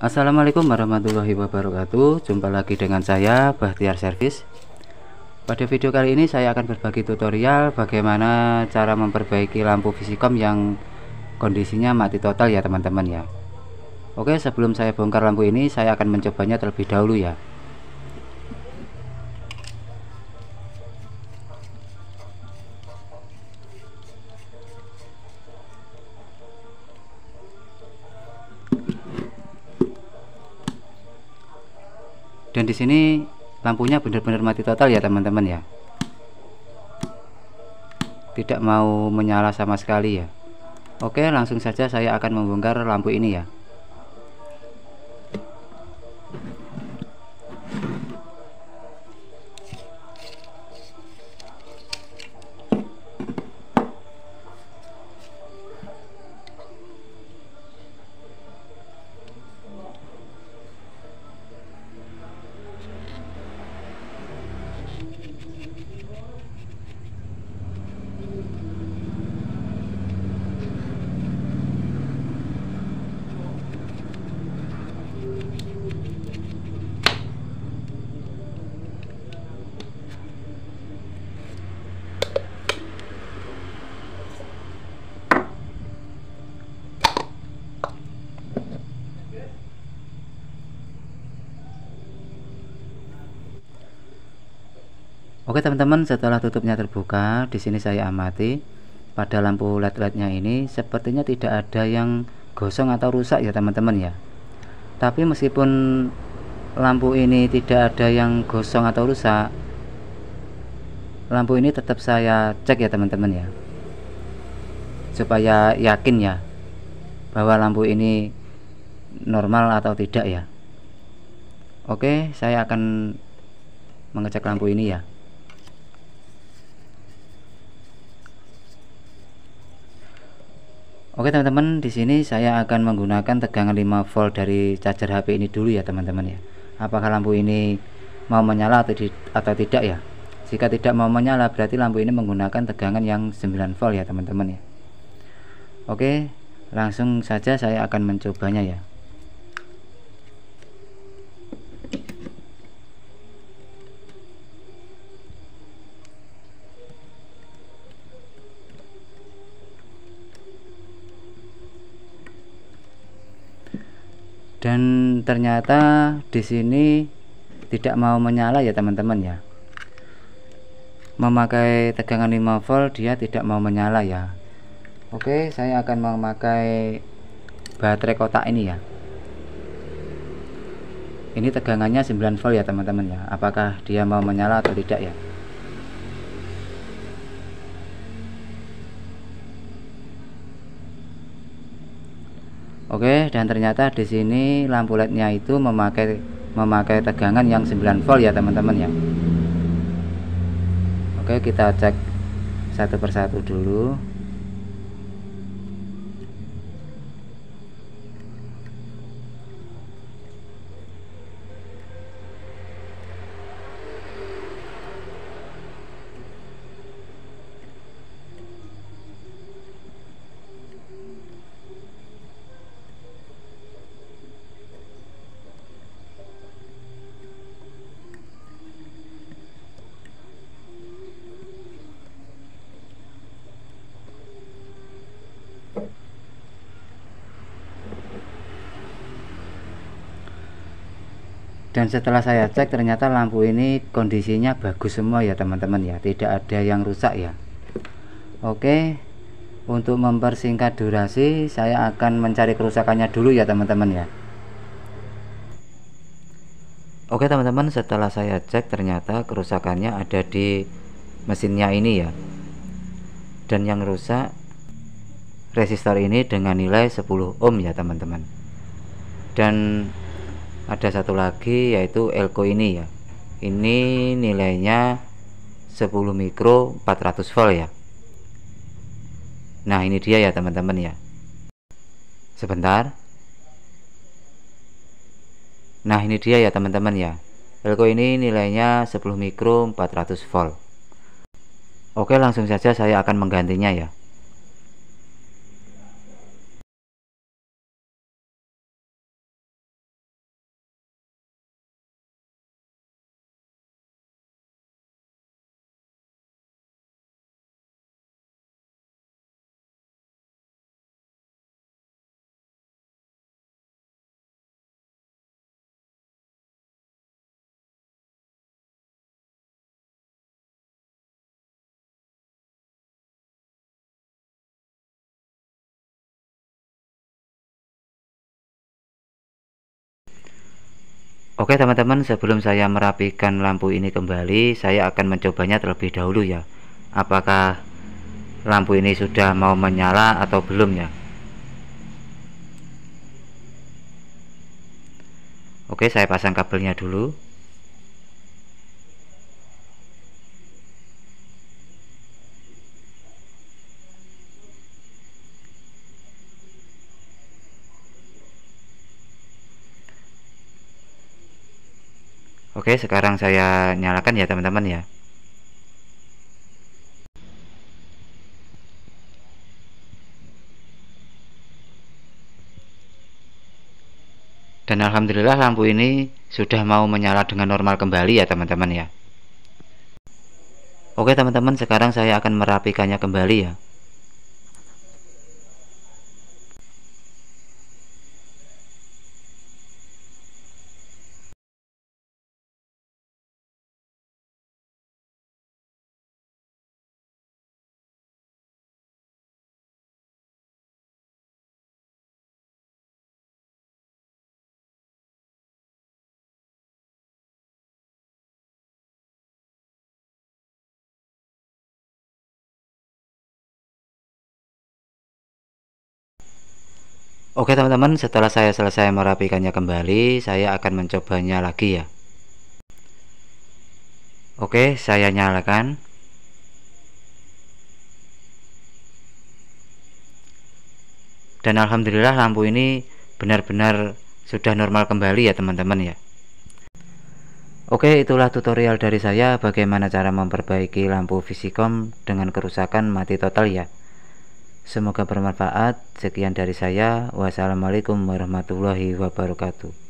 Assalamualaikum warahmatullahi wabarakatuh Jumpa lagi dengan saya Bahtiar Service Pada video kali ini saya akan berbagi tutorial Bagaimana cara memperbaiki lampu Visicom yang kondisinya mati total ya teman-teman ya Oke sebelum saya bongkar lampu ini Saya akan mencobanya terlebih dahulu ya dan di sini lampunya benar-benar mati total ya teman-teman ya tidak mau menyala sama sekali ya Oke langsung saja saya akan membongkar lampu ini ya Oke teman-teman setelah tutupnya terbuka di sini saya amati pada lampu led lednya ini sepertinya tidak ada yang gosong atau rusak ya teman-teman ya tapi meskipun lampu ini tidak ada yang gosong atau rusak lampu ini tetap saya cek ya teman-teman ya supaya yakin ya bahwa lampu ini normal atau tidak ya Oke saya akan mengecek lampu ini ya Oke teman-teman, di sini saya akan menggunakan tegangan 5 volt dari charger HP ini dulu ya teman-teman ya. Apakah lampu ini mau menyala atau, di, atau tidak ya? Jika tidak mau menyala berarti lampu ini menggunakan tegangan yang 9 volt ya teman-teman ya. Oke, langsung saja saya akan mencobanya ya. dan ternyata di sini tidak mau menyala ya teman-teman ya memakai tegangan 5 volt dia tidak mau menyala ya Oke saya akan memakai baterai kotak ini ya ini tegangannya 9 volt ya teman-teman ya apakah dia mau menyala atau tidak ya Oke, dan ternyata di sini lampu LED-nya itu memakai memakai tegangan yang 9 volt ya, teman-teman ya. Oke, kita cek satu persatu dulu. dan setelah saya cek ternyata lampu ini kondisinya bagus semua ya teman-teman ya tidak ada yang rusak ya oke untuk mempersingkat durasi saya akan mencari kerusakannya dulu ya teman-teman ya oke teman-teman setelah saya cek ternyata kerusakannya ada di mesinnya ini ya dan yang rusak resistor ini dengan nilai 10 ohm ya teman-teman dan ada satu lagi yaitu elko ini ya ini nilainya 10 mikro 400 volt ya nah ini dia ya teman-teman ya sebentar nah ini dia ya teman-teman ya elko ini nilainya 10 mikro 400 volt oke langsung saja saya akan menggantinya ya Oke teman-teman sebelum saya merapikan lampu ini kembali saya akan mencobanya terlebih dahulu ya apakah lampu ini sudah mau menyala atau belum ya Oke saya pasang kabelnya dulu Oke, sekarang saya nyalakan ya teman-teman ya. Dan alhamdulillah lampu ini sudah mau menyala dengan normal kembali ya teman-teman ya. Oke teman-teman, sekarang saya akan merapikannya kembali ya. Oke teman-teman setelah saya selesai merapikannya kembali saya akan mencobanya lagi ya Oke saya nyalakan dan Alhamdulillah lampu ini benar-benar sudah normal kembali ya teman-teman ya Oke itulah tutorial dari saya bagaimana cara memperbaiki lampu Visicom dengan kerusakan mati total ya Semoga bermanfaat. Sekian dari saya. Wassalamualaikum warahmatullahi wabarakatuh.